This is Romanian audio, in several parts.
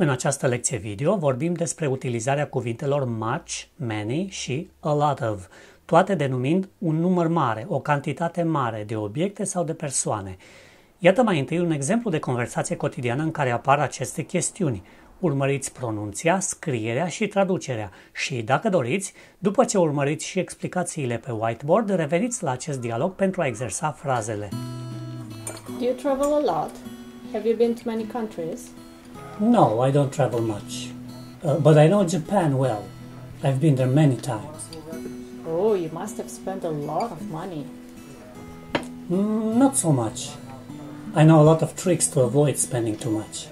În această lecție video vorbim despre utilizarea cuvintelor much, many și a lot of, toate denumind un număr mare, o cantitate mare de obiecte sau de persoane. Iată mai întâi un exemplu de conversație cotidiană în care apar aceste chestiuni. Urmăriți pronunția, scrierea și traducerea și, dacă doriți, după ce urmăriți și explicațiile pe whiteboard, reveniți la acest dialog pentru a exersa frazele. Do you travel a lot? Have you been to many countries? No, I don't travel much. Uh, but I know Japan well. I've been there many times. Oh, you must have spent a lot of money. Mm, not so much. I know a lot of tricks to avoid spending too much.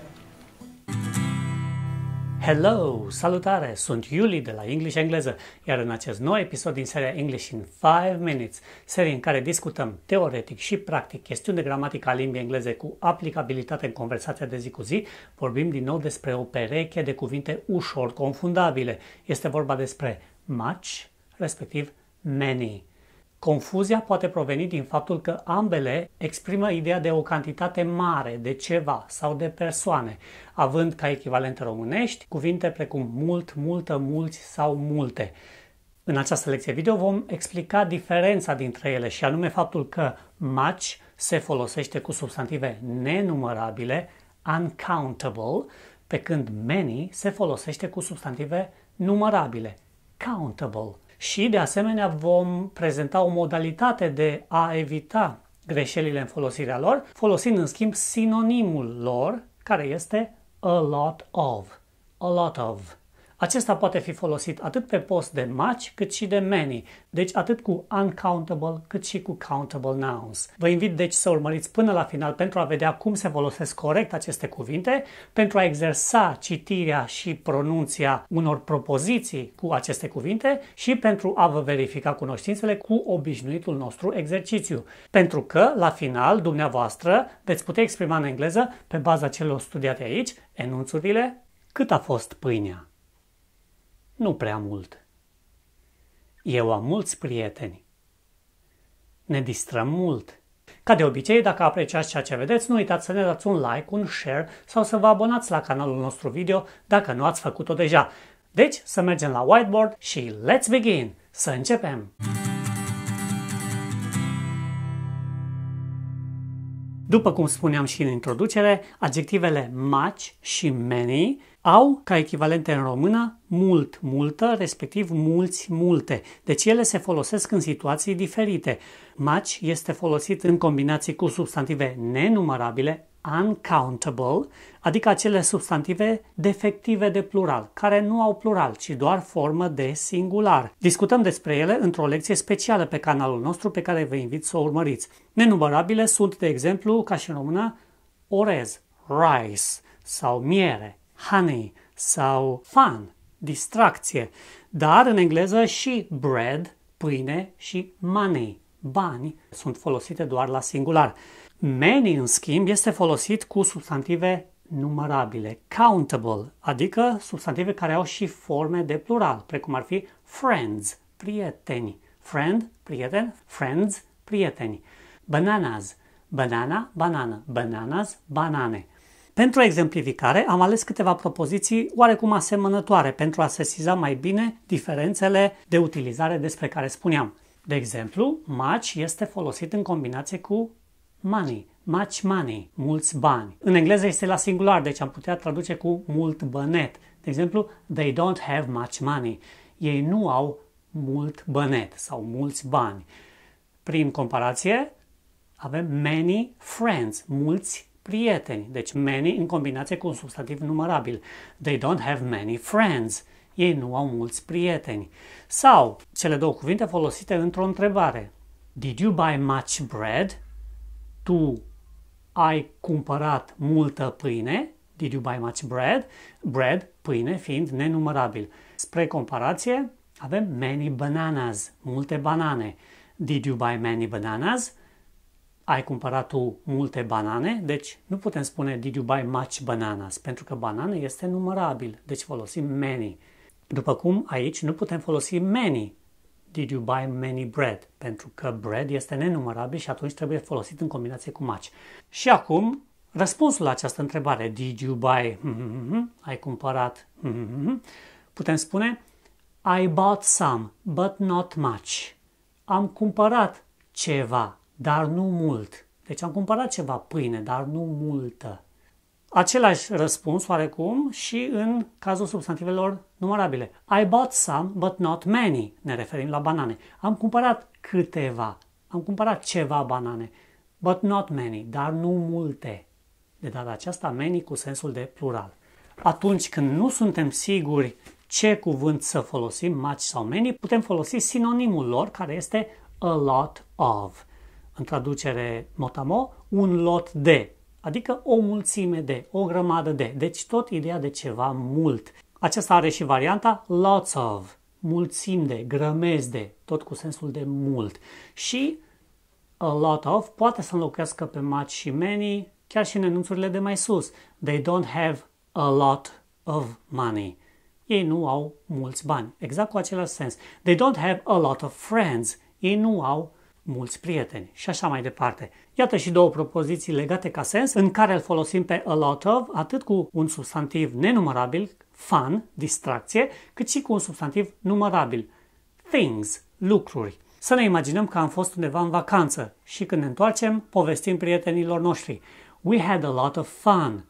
Hello! Salutare! Sunt Iuli de la English Engleză, iar în acest nou episod din seria English in 5 Minutes, serie în care discutăm teoretic și practic chestiuni de gramatică a limbii engleze cu aplicabilitate în conversația de zi cu zi, vorbim din nou despre o pereche de cuvinte ușor confundabile. Este vorba despre much, respectiv many. Confuzia poate proveni din faptul că ambele exprimă ideea de o cantitate mare, de ceva sau de persoane, având ca echivalente românești cuvinte precum mult, multă, mulți sau multe. În această lecție video vom explica diferența dintre ele și anume faptul că much se folosește cu substantive nenumărabile, uncountable, pe când many se folosește cu substantive numărabile, countable și, de asemenea, vom prezenta o modalitate de a evita greșelile în folosirea lor, folosind, în schimb, sinonimul lor, care este a lot of. A lot of. Acesta poate fi folosit atât pe post de much cât și de many, deci atât cu uncountable cât și cu countable nouns. Vă invit deci să urmăriți până la final pentru a vedea cum se folosesc corect aceste cuvinte, pentru a exersa citirea și pronunția unor propoziții cu aceste cuvinte și pentru a vă verifica cunoștințele cu obișnuitul nostru exercițiu. Pentru că, la final, dumneavoastră veți putea exprima în engleză, pe baza celor studiate aici, enunțurile cât a fost pâinea. Nu prea mult. Eu am mulți prieteni. Ne distrăm mult. Ca de obicei, dacă apreciați ceea ce vedeți, nu uitați să ne dați un like, un share sau să vă abonați la canalul nostru video dacă nu ați făcut-o deja. Deci, să mergem la whiteboard și let's begin! Să începem! După cum spuneam și în introducere, adjectivele much și many au ca echivalente în română mult, multă, respectiv mulți, multe. Deci ele se folosesc în situații diferite. Much este folosit în combinații cu substantive nenumărabile, uncountable, adică acele substantive defective de plural, care nu au plural, ci doar formă de singular. Discutăm despre ele într-o lecție specială pe canalul nostru pe care vă invit să o urmăriți. Nenumărabile sunt, de exemplu, ca și în română, orez, rice sau miere, honey sau fun, distracție, dar în engleză și bread, pâine și money, bani, sunt folosite doar la singular. Many, în schimb, este folosit cu substantive numărabile, countable, adică substantive care au și forme de plural, precum ar fi friends, prieteni, friend, prieten, friends, prieteni, bananas, banana, banană, bananas, banane. Pentru exemplificare, am ales câteva propoziții oarecum asemănătoare pentru a sesiza mai bine diferențele de utilizare despre care spuneam. De exemplu, much este folosit în combinație cu money, much money, mulți bani. În engleză este la singular, deci am putea traduce cu mult bănet. De exemplu, they don't have much money. Ei nu au mult bănet sau mulți bani. Prin comparație, avem many friends, mulți prieteni. Deci many în combinație cu un substantiv numărabil. They don't have many friends. Ei nu au mulți prieteni. Sau cele două cuvinte folosite într-o întrebare. Did you buy much bread? Tu ai cumpărat multă pâine? Did you buy much bread? Bread, pâine, fiind nenumărabil. Spre comparație, avem many bananas, multe banane. Did you buy many bananas? ai cumpărat tu multe banane, deci nu putem spune did you buy much bananas, pentru că banane este numărabil, deci folosim many. După cum aici nu putem folosi many, did you buy many bread, pentru că bread este nenumărabil și atunci trebuie folosit în combinație cu much. Și acum, răspunsul la această întrebare, did you buy, ai cumpărat, putem spune I bought some, but not much. Am cumpărat ceva, dar nu mult. Deci am cumpărat ceva pâine, dar nu multă. Același răspuns oarecum și în cazul substantivelor numărabile. I bought some, but not many. Ne referim la banane. Am cumpărat câteva. Am cumpărat ceva banane. But not many, dar nu multe. De data aceasta, many cu sensul de plural. Atunci când nu suntem siguri ce cuvânt să folosim, much sau many, putem folosi sinonimul lor, care este a lot of în traducere motamo, un lot de, adică o mulțime de, o grămadă de. Deci tot ideea de ceva mult. Aceasta are și varianta lots of, mulțim de, grămezi de, tot cu sensul de mult. Și a lot of poate să înlocuiască pe much și many, chiar și în enunțurile de mai sus. They don't have a lot of money. Ei nu au mulți bani, exact cu același sens. They don't have a lot of friends. Ei nu au mulți prieteni și așa mai departe. Iată și două propoziții legate ca sens în care îl folosim pe a lot of atât cu un substantiv nenumărabil, fun, distracție, cât și cu un substantiv numărabil, things, lucruri. Să ne imaginăm că am fost undeva în vacanță și când ne întoarcem, povestim prietenilor noștri. We had a lot of fun.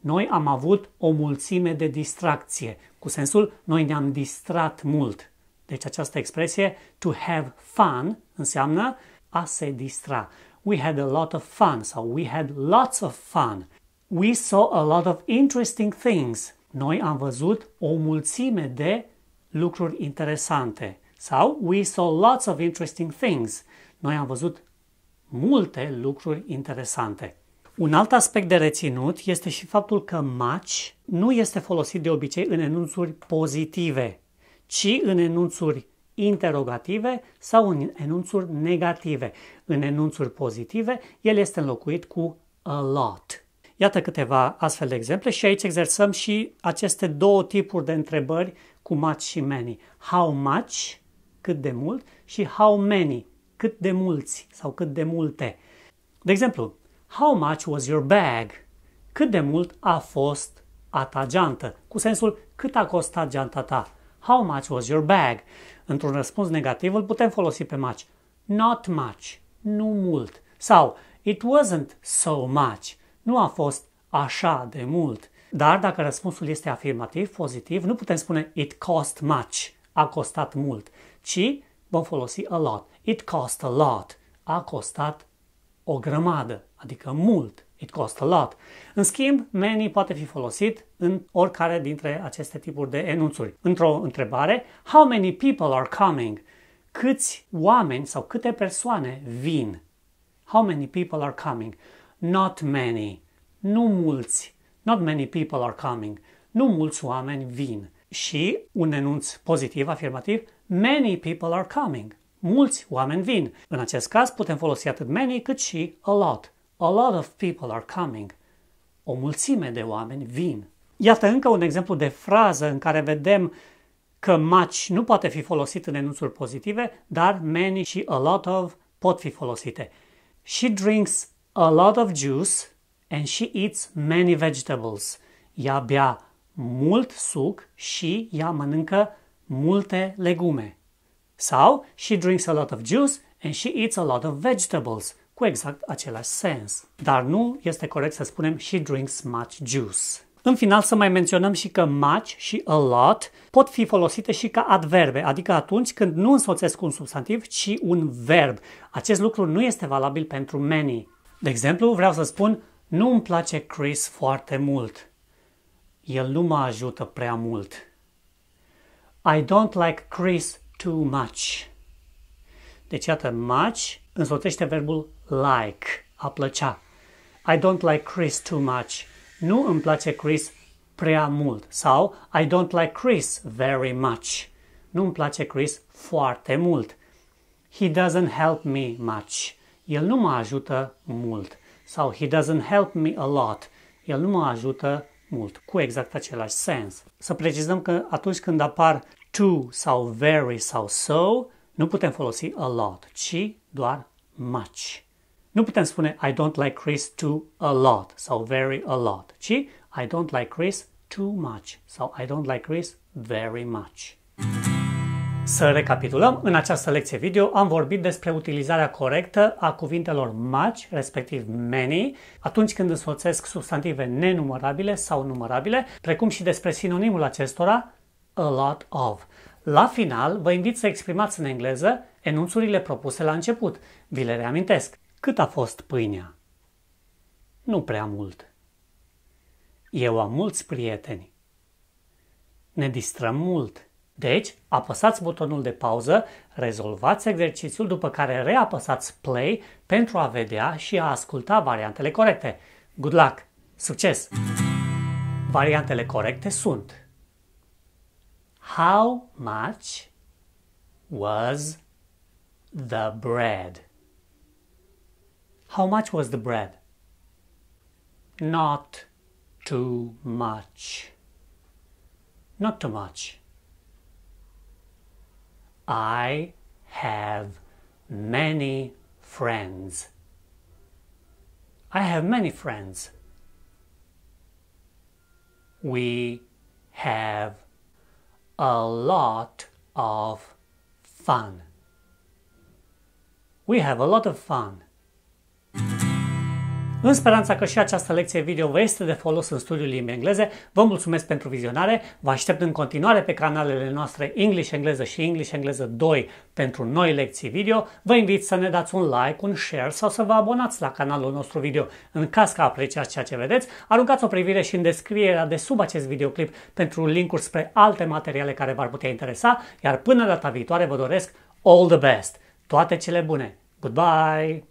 Noi am avut o mulțime de distracție, cu sensul noi ne-am distrat mult. Deci această expresie to have fun înseamnă a se distra. We had a lot of fun sau we had lots of fun. We saw a lot of interesting things. Noi am văzut o mulțime de lucruri interesante. Sau we saw lots of interesting things. Noi am văzut multe lucruri interesante. Un alt aspect de reținut este și faptul că much nu este folosit de obicei în enunțuri pozitive ci în enunțuri interogative sau în enunțuri negative. În enunțuri pozitive, el este înlocuit cu a lot. Iată câteva astfel de exemple și aici exersăm și aceste două tipuri de întrebări cu much și many. How much, cât de mult, și how many, cât de mulți sau cât de multe. De exemplu, how much was your bag? Cât de mult a fost a ta geantă? Cu sensul, cât a costat geanta ta? How much was your bag? Într-un răspuns negativ îl putem folosi pe much. Not much. Nu mult. Sau It wasn't so much. Nu a fost așa de mult. Dar dacă răspunsul este afirmativ, pozitiv, nu putem spune it cost much, a costat mult, ci vom folosi a lot. It cost a lot, a costat o grămadă, adică mult. It costs a lot. În schimb, many poate fi folosit în oricare dintre aceste tipuri de enunțuri. Într-o întrebare, how many people are coming? Câți oameni sau câte persoane vin? How many people are coming? Not many. Nu mulți. Not many people are coming. Nu mulți oameni vin. Și un enunț pozitiv, afirmativ, many people are coming. Mulți oameni vin. În acest caz putem folosi atât many cât și a lot. A lot of people are coming. O mulțime de oameni vin. Iată încă un exemplu de frază în care vedem că much nu poate fi folosit în enunțuri pozitive, dar many și a lot of pot fi folosite. She drinks a lot of juice and she eats many vegetables. Ea bea mult suc și ea mănâncă multe legume. Sau she drinks a lot of juice and she eats a lot of vegetables cu exact același sens. Dar nu este corect să spunem she drinks much juice. În final să mai menționăm și că much și a lot pot fi folosite și ca adverbe, adică atunci când nu însoțesc un substantiv, ci un verb. Acest lucru nu este valabil pentru many. De exemplu, vreau să spun, nu îmi place Chris foarte mult. El nu mă ajută prea mult. I don't like Chris too much. Deci, iată, much însoțește verbul like, a plăcea. I don't like Chris too much. Nu îmi place Chris prea mult. Sau I don't like Chris very much. Nu îmi place Chris foarte mult. He doesn't help me much. El nu mă ajută mult. Sau he doesn't help me a lot. El nu mă ajută mult, cu exact același sens. Să precizăm că atunci când apar to sau very sau so, nu putem folosi a lot, ci doar much. Nu putem spune I don't like Chris too a lot sau very a lot, ci I don't like Chris too much sau I don't like Chris very much. Să recapitulăm, în această lecție video am vorbit despre utilizarea corectă a cuvintelor much, respectiv many, atunci când însoțesc substantive nenumărabile sau numărabile, precum și despre sinonimul acestora, a lot of. La final, vă invit să exprimați în engleză enunțurile propuse la început. Vi le reamintesc. Cât a fost pâinea? Nu prea mult. Eu am mulți prieteni. Ne distrăm mult. Deci, apăsați butonul de pauză, rezolvați exercițiul, după care reapăsați play pentru a vedea și a asculta variantele corecte. Good luck! Succes! Variantele corecte sunt How much was the bread? How much was the bread? Not too much. Not too much. I have many friends. I have many friends. We have a lot of fun. We have a lot of fun. În speranța că și această lecție video vă este de folos în studiul limbii engleze, vă mulțumesc pentru vizionare, vă aștept în continuare pe canalele noastre English Engleză și English Engleză 2 pentru noi lecții video. Vă invit să ne dați un like, un share sau să vă abonați la canalul nostru video. În caz că apreciați ceea ce vedeți, aruncați o privire și în descrierea de sub acest videoclip pentru linkuri spre alte materiale care v-ar putea interesa, iar până data viitoare vă doresc all the best! Toate cele bune! Goodbye!